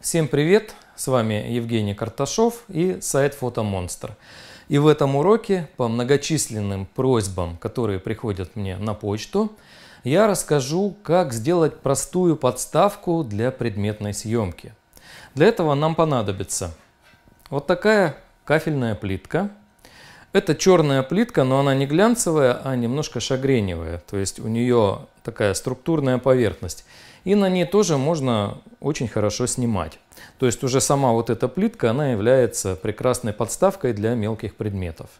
Всем привет! С вами Евгений Карташов и сайт Фотомонстр. И в этом уроке по многочисленным просьбам, которые приходят мне на почту, я расскажу, как сделать простую подставку для предметной съемки. Для этого нам понадобится вот такая кафельная плитка – это черная плитка, но она не глянцевая, а немножко шагреневая. То есть у нее такая структурная поверхность. И на ней тоже можно очень хорошо снимать. То есть уже сама вот эта плитка, она является прекрасной подставкой для мелких предметов.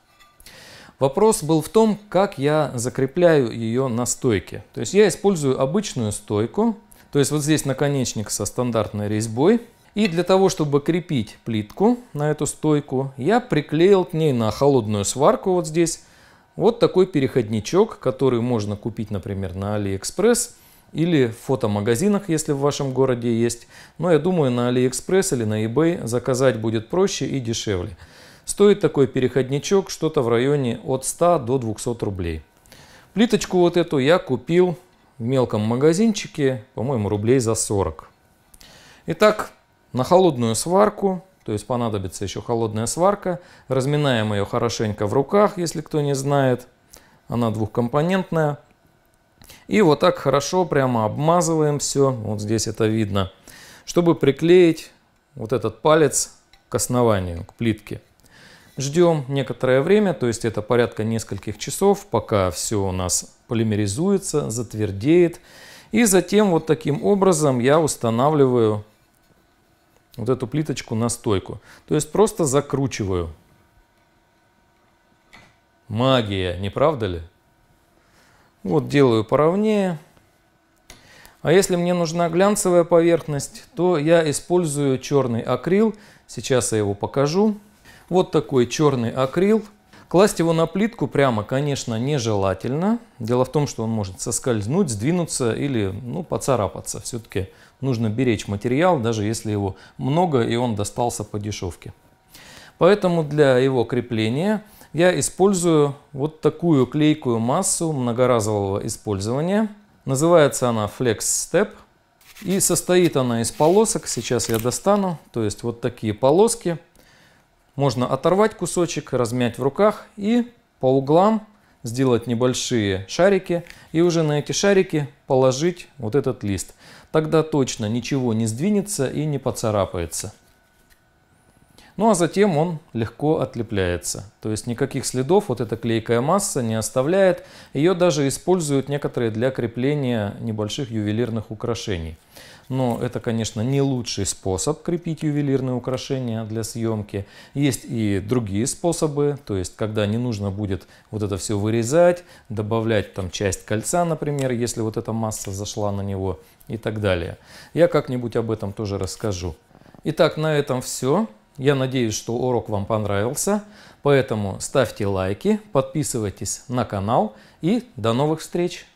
Вопрос был в том, как я закрепляю ее на стойке. То есть я использую обычную стойку. То есть вот здесь наконечник со стандартной резьбой. И для того, чтобы крепить плитку на эту стойку, я приклеил к ней на холодную сварку вот здесь вот такой переходничок, который можно купить, например, на AliExpress или в фотомагазинах, если в вашем городе есть. Но я думаю, на AliExpress или на eBay заказать будет проще и дешевле. Стоит такой переходничок что-то в районе от 100 до 200 рублей. Плиточку вот эту я купил в мелком магазинчике, по-моему, рублей за 40. Итак, на холодную сварку, то есть понадобится еще холодная сварка. Разминаем ее хорошенько в руках, если кто не знает. Она двухкомпонентная. И вот так хорошо прямо обмазываем все, вот здесь это видно, чтобы приклеить вот этот палец к основанию, к плитке. Ждем некоторое время, то есть это порядка нескольких часов, пока все у нас полимеризуется, затвердеет. И затем вот таким образом я устанавливаю вот эту плиточку на стойку. То есть просто закручиваю. Магия, не правда ли? Вот делаю поровнее. А если мне нужна глянцевая поверхность, то я использую черный акрил. Сейчас я его покажу. Вот такой черный акрил – Класть его на плитку прямо, конечно, нежелательно. Дело в том, что он может соскользнуть, сдвинуться или ну, поцарапаться. Все-таки нужно беречь материал, даже если его много и он достался по дешевке. Поэтому для его крепления я использую вот такую клейкую массу многоразового использования. Называется она Flex Step. И состоит она из полосок. Сейчас я достану. То есть вот такие полоски. Можно оторвать кусочек, размять в руках и по углам сделать небольшие шарики и уже на эти шарики положить вот этот лист. Тогда точно ничего не сдвинется и не поцарапается. Ну а затем он легко отлепляется. То есть никаких следов вот эта клейкая масса не оставляет. Ее даже используют некоторые для крепления небольших ювелирных украшений. Но это, конечно, не лучший способ крепить ювелирные украшения для съемки. Есть и другие способы, то есть когда не нужно будет вот это все вырезать, добавлять там часть кольца, например, если вот эта масса зашла на него и так далее. Я как-нибудь об этом тоже расскажу. Итак, на этом все. Я надеюсь, что урок вам понравился. Поэтому ставьте лайки, подписывайтесь на канал и до новых встреч!